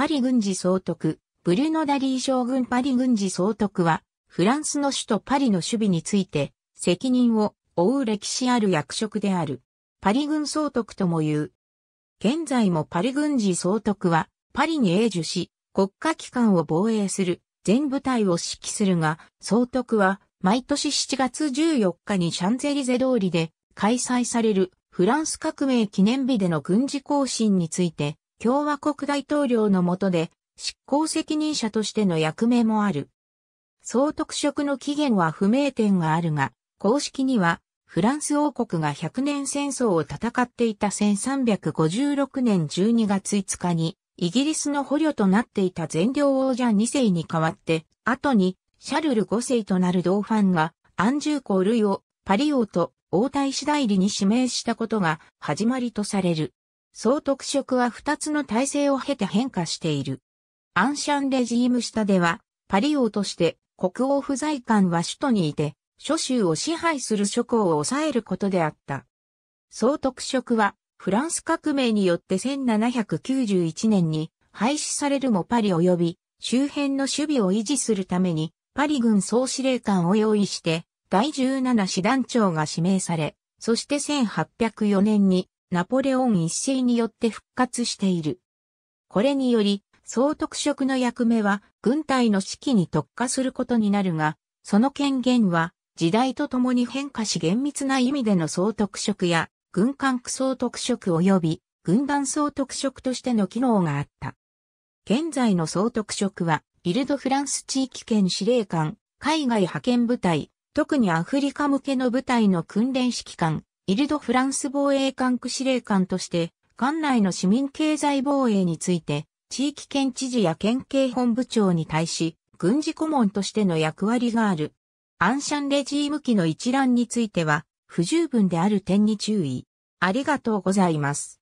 パリ軍事総督、ブリュノ・ダリー将軍パリ軍事総督は、フランスの首都パリの守備について、責任を負う歴史ある役職である。パリ軍総督とも言う。現在もパリ軍事総督は、パリに永住し、国家機関を防衛する、全部隊を指揮するが、総督は、毎年7月14日にシャンゼリゼ通りで開催されるフランス革命記念日での軍事行進について共和国大統領の下で執行責任者としての役目もある。総督職の起源は不明点があるが、公式にはフランス王国が100年戦争を戦っていた1356年12月5日に、イギリスの捕虜となっていた全領王者2世に代わって、後にシャルル5世となる同ファンが、アンジュー・コールイをパリ王と王太子代理に指名したことが始まりとされる。総督職は二つの体制を経て変化している。アンシャンレジーム下では、パリ王として国王不在官は首都にいて、諸州を支配する諸侯を抑えることであった。総督職は、フランス革命によって1791年に廃止されるもパリ及び周辺の守備を維持するためにパリ軍総司令官を用意して第17師団長が指名され、そして1804年にナポレオン一世によって復活している。これにより、総督職の役目は軍隊の指揮に特化することになるが、その権限は時代とともに変化し厳密な意味での総督職や軍管区総督職及び軍団総督職としての機能があった。現在の総督職は、イルドフランス地域圏司令官、海外派遣部隊、特にアフリカ向けの部隊の訓練指揮官、イルド・フランス防衛管区司令官として、管内の市民経済防衛について、地域県知事や県警本部長に対し、軍事顧問としての役割がある。アンシャンレジーム機の一覧については、不十分である点に注意。ありがとうございます。